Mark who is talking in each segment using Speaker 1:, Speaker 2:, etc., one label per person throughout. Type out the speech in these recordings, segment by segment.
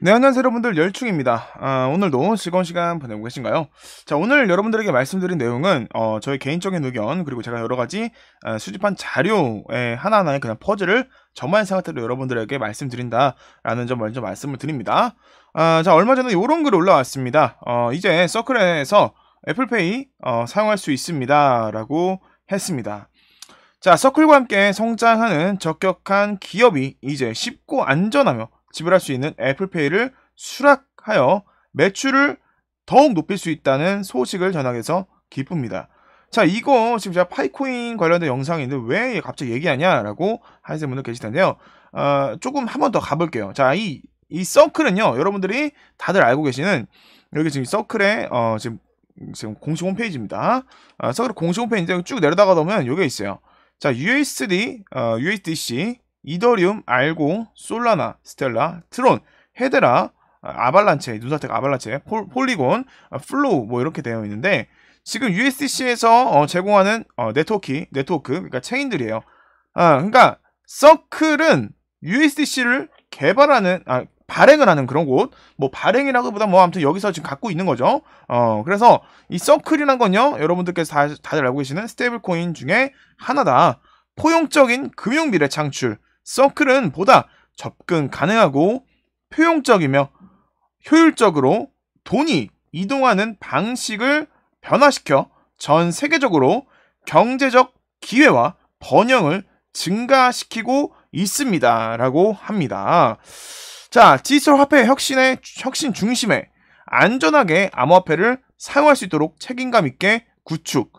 Speaker 1: 네 안녕하세요 여러분들 열충입니다 아, 오늘도 즐거운 시간 보내고 계신가요? 자 오늘 여러분들에게 말씀드린 내용은 어, 저의 개인적인 의견 그리고 제가 여러가지 어, 아, 수집한 자료의 하나하나의 그냥 퍼즐을 저만의 생각대로 여러분들에게 말씀드린다라는 점 먼저 말씀을 드립니다 아, 자 얼마 전에 이런 글이 올라왔습니다 어, 이제 서클에서 애플페이 어, 사용할 수 있습니다 라고 했습니다 자 서클과 함께 성장하는 적격한 기업이 이제 쉽고 안전하며 지불할 수 있는 애플페이를 수락하여 매출을 더욱 높일 수 있다는 소식을 전하해서 기쁩니다. 자, 이거 지금 제가 파이코인 관련된 영상인데 왜 갑자기 얘기하냐라고 하시는 분들 계시던데요 어, 조금 한번 더 가볼게요. 자, 이, 이 서클은요, 여러분들이 다들 알고 계시는 여기 지금 서클의 어, 지금 지금 공식 홈페이지입니다. 아, 서클 공식 홈페이지쭉 내려다가 보면 여기 있어요. 자, USD, 어, USDC 이더리움, 알고, 솔라나, 스텔라, 트론, 헤드라, 아, 아발란체, 눈사택 아발란체, 폴, 리곤 아, 플로우 뭐 이렇게 되어 있는데 지금 USDC에서 어, 제공하는 어, 네트워크, 네트워크 그러니까 체인들이에요. 아, 그러니까 서클은 USDC를 개발하는 아, 발행을 하는 그런 곳, 뭐 발행이라기보다 뭐 아무튼 여기서 지금 갖고 있는 거죠. 어, 그래서 이 서클이란 건요, 여러분들께서 다, 다들 알고 계시는 스테이블 코인 중에 하나다. 포용적인 금융 미래 창출. 서클은 보다 접근 가능하고 효용적이며 효율적으로 돈이 이동하는 방식을 변화시켜 전 세계적으로 경제적 기회와 번영을 증가시키고 있습니다. 라고 합니다. 자, 디지털 화폐 혁신의 혁신 중심에 안전하게 암호화폐를 사용할 수 있도록 책임감 있게 구축,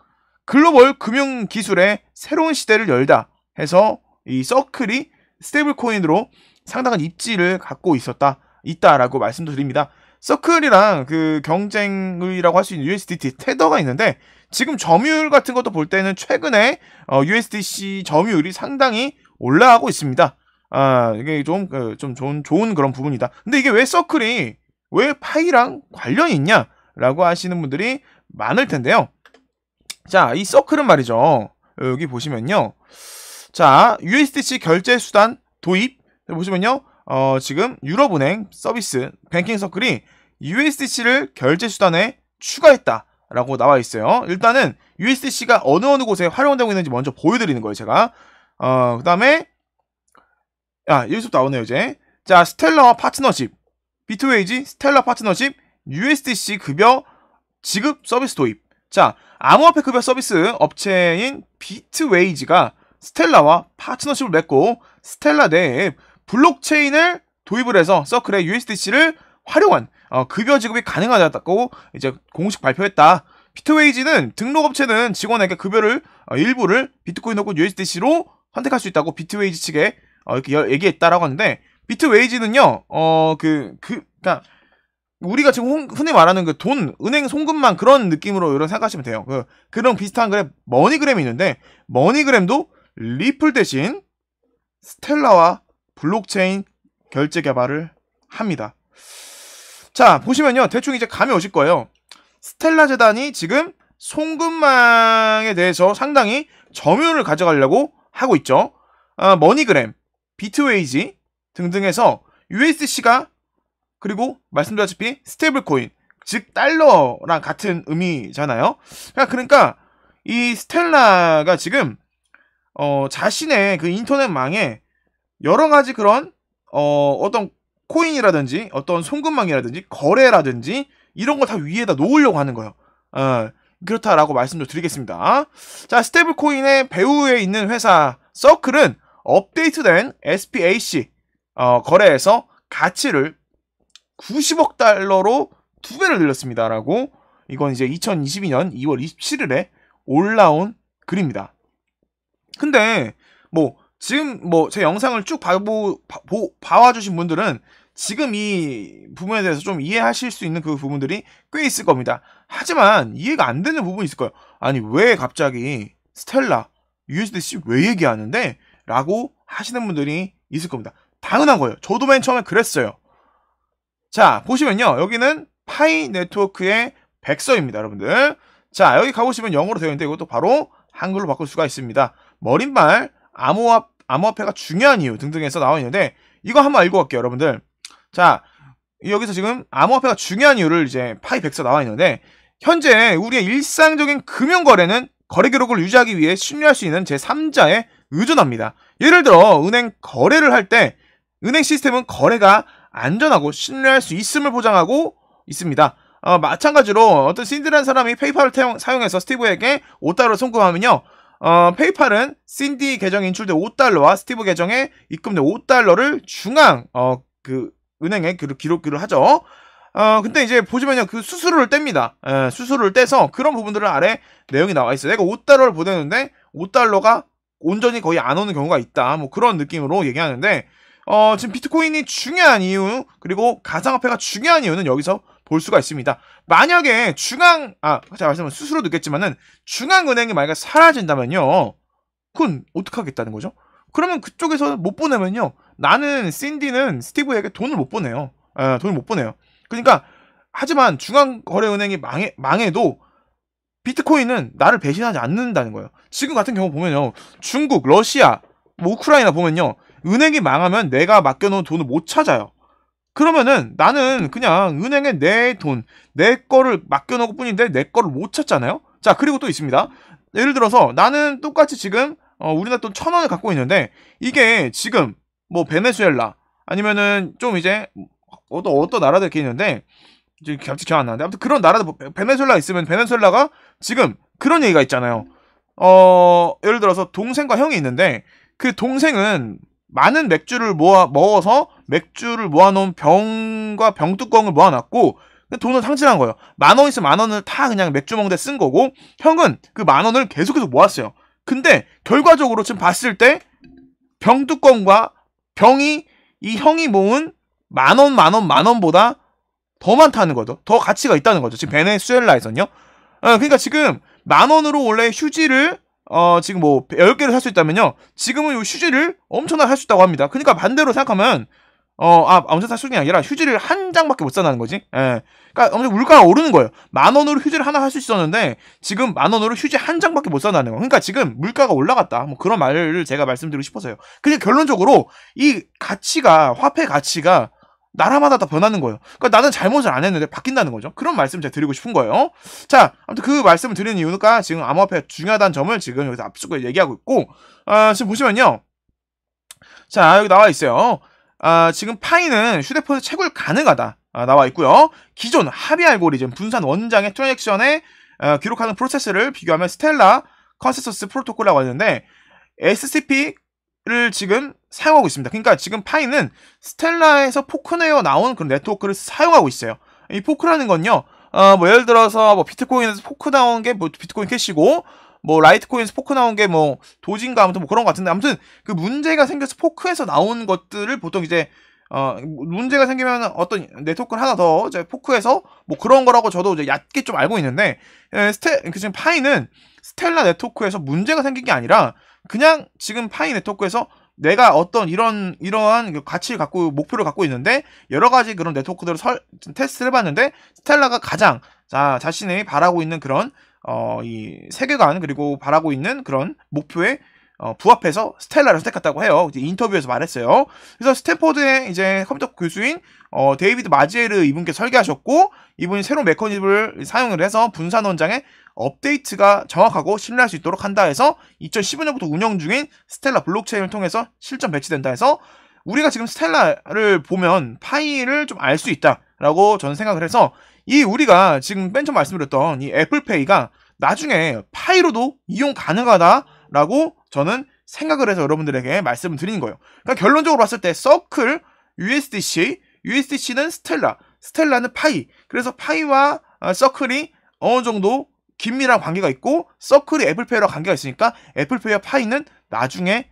Speaker 1: 글로벌 금융 기술의 새로운 시대를 열다 해서 이 서클이 스테이블 코인으로 상당한 입지를 갖고 있었다 있다라고 말씀도 드립니다. 서클이랑 그 경쟁이라고 할 수 있는 USDT 테더가 있는데 지금 점유율 같은 것도 볼 때는 최근에 어, USDC 점유율이 상당히 올라가고 있습니다. 아 이게 좀좀 그, 좀 좋은 좋은 그런 부분이다. 근데 이게 왜 서클이 왜 파이랑 관련이 있냐라고 하시는 분들이 많을 텐데요. 자이 서클은 말이죠 여기 보시면요. 자, USDC 결제 수단 도입 보시면요. 어, 지금 유럽은행 서비스 뱅킹 서클이 USDC를 결제 수단에 추가했다라고 나와 있어요. 일단은 USDC가 어느 어느 곳에 활용되고 있는지 먼저 보여드리는 거예요, 제가. 어, 그다음에 아, 여기서부터 나오네요, 이제. 자, 스텔라와 파트너십. 비트웨이지 스텔라 파트너십 USDC 급여 지급 서비스 도입. 자, 암호화폐 급여 서비스 업체인 비트웨이지가 스텔라와 파트너십을 맺고 스텔라 내에 블록체인을 도입을 해서 서클의 USDC를 활용한 어, 급여 지급이 가능하다고 이제 공식 발표했다. 비트웨이지는 등록업체는 직원에게 급여를 어, 일부를 비트코인 혹은 USDC로 선택할 수 있다고 비트웨이지 측에 어, 이렇게 얘기했다라고 하는데 비트웨이지는요 어그그 그, 그러니까 우리가 지금 흔히 말하는 그 돈 은행 송금만 그런 느낌으로 이런 생각하시면 돼요. 그, 그런 비슷한 그래 머니그램이 있는데 머니그램도 리플 대신 스텔라와 블록체인 결제 개발을 합니다. 자, 보시면요. 대충 이제 감이 오실 거예요. 스텔라 재단이 지금 송금망에 대해서 상당히 점유율을 가져가려고 하고 있죠. 아, 머니그램, 비트웨이지 등등에서 USC가 그리고 말씀드렸다시피 스테이블 코인, 즉 달러랑 같은 의미잖아요. 그러니까, 그러니까 이 스텔라가 지금 어, 자신의 그 인터넷망에 여러 가지 그런 어, 어떤 코인이라든지 어떤 송금망이라든지 거래라든지 이런 걸다 위에다 놓으려고 하는 거예요. 어, 그렇다라고 말씀을 드리겠습니다. 자, 스테블 코인의 배후에 있는 회사 서클은 업데이트된 SPAC 어, 거래에서 가치를 90억 달러로 두 배를 늘렸습니다라고 이건 이제 2022년 2월 27일에 올라온 글입니다. 근데 뭐 지금 뭐 제 영상을 쭉 봐보, 봐, 봐와주신 분들은 지금 이 부분에 대해서 좀 이해하실 수 있는 그 부분들이 꽤 있을 겁니다. 하지만 이해가 안 되는 부분이 있을 거예요. 아니 왜 갑자기 스텔라 USDC 왜 얘기하는데? 라고 하시는 분들이 있을 겁니다. 당연한 거예요. 저도 맨 처음에 그랬어요. 자 보시면요. 여기는 파이 네트워크의 백서입니다. 여러분들. 자 여기 가보시면 영어로 되어 있는데 이것도 바로 한글로 바꿀 수가 있습니다. 머린말 암호화, 암호화폐가 중요한 이유 등등에서 나와 있는데 이거 한번 읽어볼게요 여러분들 자 여기서 지금 암호화폐가 중요한 이유를 이제 파이 백서 나와 있는데 현재 우리의 일상적인 금융거래는 거래 기록을 유지하기 위해 신뢰할 수 있는 제3자에 의존합니다. 예를 들어 은행 거래를 할 때 은행 시스템은 거래가 안전하고 신뢰할 수 있음을 보장하고 있습니다. 어, 마찬가지로 어떤 신드란 사람이 페이팔을 사용해서 스티브에게 5달러를 송금하면요. 어, 페이팔은 신디 계정 인출된 5달러와 스티브 계정에 입금된 5달러를 중앙 어, 그 은행에 그 기록을 기 하죠. 어, 근데 이제 보시면요. 그 수수료를 뗍니다. 에, 예, 수수료를 떼서 그런 부분들을 아래 내용이 나와 있어요. 내가 5달러를 보내는데 5달러가 온전히 거의 안 오는 경우가 있다. 뭐 그런 느낌으로 얘기하는데 어, 지금 비트코인이 중요한 이유, 그리고 가상화폐가 중요한 이유는 여기서 볼 수가 있습니다. 만약에 중앙 아 제가 말씀을 스스로 느꼈지만은 중앙은행이 만약에 사라진다면요, 그건 어떻게 하겠다는 거죠? 그러면 그쪽에서 못 보내면요, 나는 신디는 스티브에게 돈을 못 보내요. 아, 돈을 못 보내요. 그러니까 하지만 중앙거래은행이 망해, 망해도 비트코인은 나를 배신하지 않는다는 거예요. 지금 같은 경우 보면요. 중국, 러시아, 뭐 우크라이나 보면요. 은행이 망하면 내가 맡겨놓은 돈을 못 찾아요. 그러면은 나는 그냥 은행에 내 돈, 내 거를 맡겨놓고 뿐인데 내 거를 못 찾잖아요. 자, 그리고 또 있습니다. 예를 들어서 나는 똑같이 지금 어, 우리나라 돈 천 원을 갖고 있는데 이게 지금 뭐 베네수엘라 아니면은 좀 이제 어떤 어떤 나라들 이렇게 있는데 지금 갑자기 기억 안 나는데 아무튼 그런 나라들 뭐 베네수엘라 있으면 베네수엘라가 지금 그런 얘기가 있잖아요. 어 예를 들어서 동생과 형이 있는데 그 동생은 많은 맥주를 모아 먹어서 맥주를 모아놓은 병과 병뚜껑을 모아놨고 돈을 상실한 거예요. 만원 있으면 만 원을 다 그냥 맥주 먹는데 쓴 거고 형은 그 만 원을 계속해서 모았어요. 근데 결과적으로 지금 봤을 때 병뚜껑과 병이 이 형이 모은 만 원, 만 원, 만 원보다 더 많다는 거죠. 더 가치가 있다는 거죠. 지금 베네수엘라에서는요. 어, 그러니까 지금 만 원으로 원래 휴지를 어, 지금 뭐 10개를 살 수 있다면요. 지금은 요 휴지를 엄청나게 할 수 있다고 합니다. 그러니까 반대로 생각하면 어, 아, 엄청 살 수준이 아니라 휴지를 한 장밖에 못 산다는 거지. 예. 그러니까 엄청 물가가 오르는 거예요. 만 원으로 휴지를 하나 할 수 있었는데 지금 만 원으로 휴지 한 장밖에 못 산다는 거. 그러니까 지금 물가가 올라갔다. 뭐 그런 말을 제가 말씀드리고 싶어서요. 근데 결론적으로 이 가치가 화폐 가치가 나라마다 다 변하는 거예요. 그러니까 나는 잘못을 안 했는데 바뀐다는 거죠. 그런 말씀 을 제가 드리고 싶은 거예요. 자, 아무튼 그 말씀을 드리는 이유가 지금 암호화폐 중요하다는 점을 지금 여기서 앞쪽에 얘기하고 있고, 아, 지금 보시면요. 자, 여기 나와 있어요. 아, 지금 파이는 휴대폰에서 채굴 가능하다. 아, 나와 있고요. 기존 합의 알고리즘 분산 원장의 트랜잭션에 아, 기록하는 프로세스를 비교하면 스텔라 컨센서스 프로토콜이라고 하는데 SCP 를 지금 사용하고 있습니다. 그러니까 지금 파이는 스텔라에서 포크네어 나온 그런 네트워크를 사용하고 있어요. 이 포크라는 건요, 어, 뭐 예를 들어서 뭐 비트코인에서 포크 나온 게 뭐 비트코인 캐시고 뭐 라이트코인에서 포크 나온 게 뭐 도진가 아무튼 뭐 그런 것 같은데 아무튼 그 문제가 생겨서 포크에서 나온 것들을 보통 이제 어, 문제가 생기면 어떤 네트워크를 하나 더 이제 포크해서 뭐 그런 거라고 저도 이제 얕게 좀 알고 있는데 예, 스텔그 지금 파이는 스텔라 네트워크에서 문제가 생긴 게 아니라 그냥 지금 파이 네트워크에서 내가 어떤 이런 이러한 그 가치를 갖고 목표를 갖고 있는데 여러 가지 그런 네트워크들을 설, 테스트를 해봤는데 스텔라가 가장 자 자신이 바라고 있는 그런 어 이 세계관 그리고 바라고 있는 그런 목표에 어, 부합해서 스텔라를 선택했다고 해요. 인터뷰에서 말했어요. 그래서 스탠포드의 이제 컴퓨터 교수인 어, 데이비드 마지에르 이분께 설계하셨고 이분이 새로운 메커니즘을 사용을 해서 분산 원장의 업데이트가 정확하고 신뢰할 수 있도록 한다 해서 2015년부터 운영 중인 스텔라 블록체인을 통해서 실전 배치된다 해서 우리가 지금 스텔라를 보면 파이를 좀 알 수 있다라고 저는 생각을 해서 이 우리가 지금 맨 처음 말씀드렸던 이 애플페이가 나중에 파이로도 이용 가능하다 라고 저는 생각을 해서 여러분들에게 말씀을 드리는 거예요. 그러니까 결론적으로 봤을 때 서클, USDC, USDC는 스텔라, 스텔라는 파이. 그래서 파이와 어, 서클이 어느 정도 긴밀한 관계가 있고 서클이 애플페이와 관계가 있으니까 애플페이와 파이는 나중에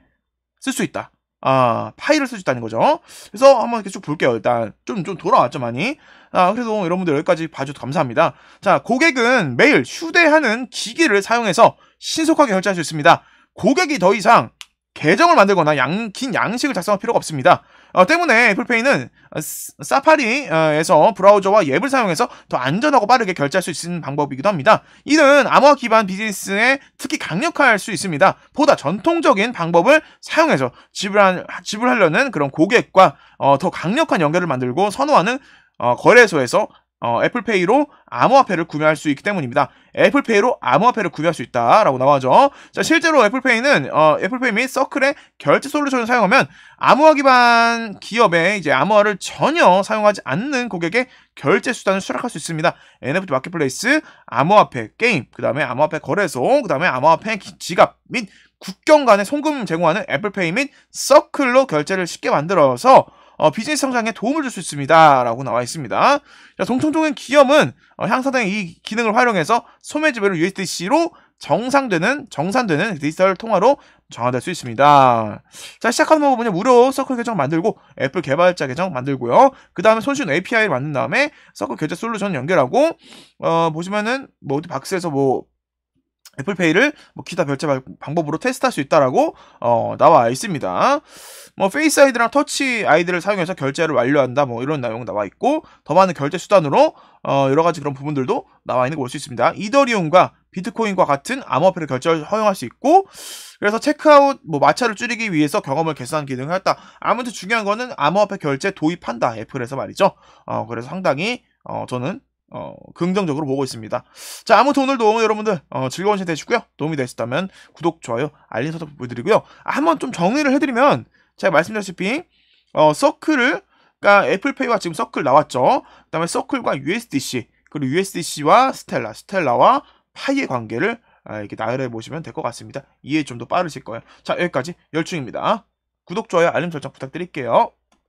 Speaker 1: 쓸 수 있다. 아, 파일을 쓸 수 있다는 거죠. 그래서 한번 이렇게 쭉 볼게요. 일단 좀 좀 돌아왔죠 많이. 아, 그래도 여러분들 여기까지 봐주셔서 감사합니다. 자, 고객은 매일 휴대하는 기기를 사용해서 신속하게 결제할 수 있습니다. 고객이 더 이상 계정을 만들거나 양, 긴 양식을 작성할 필요가 없습니다. 어, 때문에 애플페이는 어, 사파리에서 브라우저와 앱을 사용해서 더 안전하고 빠르게 결제할 수 있는 방법이기도 합니다. 이는 암호화 기반 비즈니스에 특히 강력할 수 있습니다. 보다 전통적인 방법을 사용해서 지불한, 지불하려는 그런 고객과 어, 더 강력한 연결을 만들고 선호하는 어, 거래소에서 어, 애플페이로 암호화폐를 구매할 수 있기 때문입니다. 애플페이로 암호화폐를 구매할 수 있다라고 나와죠. 자, 실제로 애플페이는 어, 애플페이 및 서클의 결제 솔루션을 사용하면 암호화 기반 기업의 이제 암호화를 전혀 사용하지 않는 고객의 결제 수단을 수락할 수 있습니다. NFT 마켓플레이스, 암호화폐 게임, 그다음에 암호화폐 거래소, 그다음에 암호화폐 지갑 및 국경 간의 송금 제공하는 애플페이 및 서클로 결제를 쉽게 만들어서 어, 비즈니스 성장에 도움을 줄 수 있습니다. 라고 나와 있습니다. 자, 동통종은 기업은 어, 향사당의 이 기능을 활용해서 소매 지배를 USDC로 정상되는 정산되는 디지털 통화로 정화될 수 있습니다. 자 시작하는 방법은 무료 서클 계정 만들고 애플 개발자 계정 만들고요. 그 다음에 손쉬운 API를 만든 다음에 서클 결제 솔루션 연결하고 어 보시면은 뭐 어디 박스에서 뭐 애플페이를 뭐 기타 결제 방법으로 테스트할 수 있다라고 어, 나와 있습니다. 뭐 페이스 아이디랑 터치 아이디를 사용해서 결제를 완료한다 뭐 이런 내용 나와 있고 더 많은 결제 수단으로 어, 여러 가지 그런 부분들도 나와 있는 걸 볼 수 있습니다. 이더리움과 비트코인과 같은 암호화폐를 결제를 허용할 수 있고 그래서 체크아웃 뭐 마찰을 줄이기 위해서 경험을 개선 한 기능을 했다. 아무튼 중요한 거는 암호화폐 결제 도입한다 애플에서 말이죠. 어, 그래서 상당히 어, 저는 어, 긍정적으로 보고 있습니다. 자, 아무튼 오늘도 여러분들 어, 즐거운 시간 되시고요. 도움이 되셨다면 구독, 좋아요, 알림 설정 부탁드리고요. 한번 좀 정리를 해드리면 제가 말씀드렸다시피 어, 서클을 그러니까 애플페이와 지금 서클 나왔죠. 그다음에 서클과 USDC 그리고 USDC와 스텔라, 스텔라와 파이의 관계를 아, 이렇게 나열해 보시면 될 것 같습니다. 이해 좀 더 빠르실 거예요. 자, 여기까지 열중입니다. 구독, 좋아요, 알림 설정 부탁드릴게요.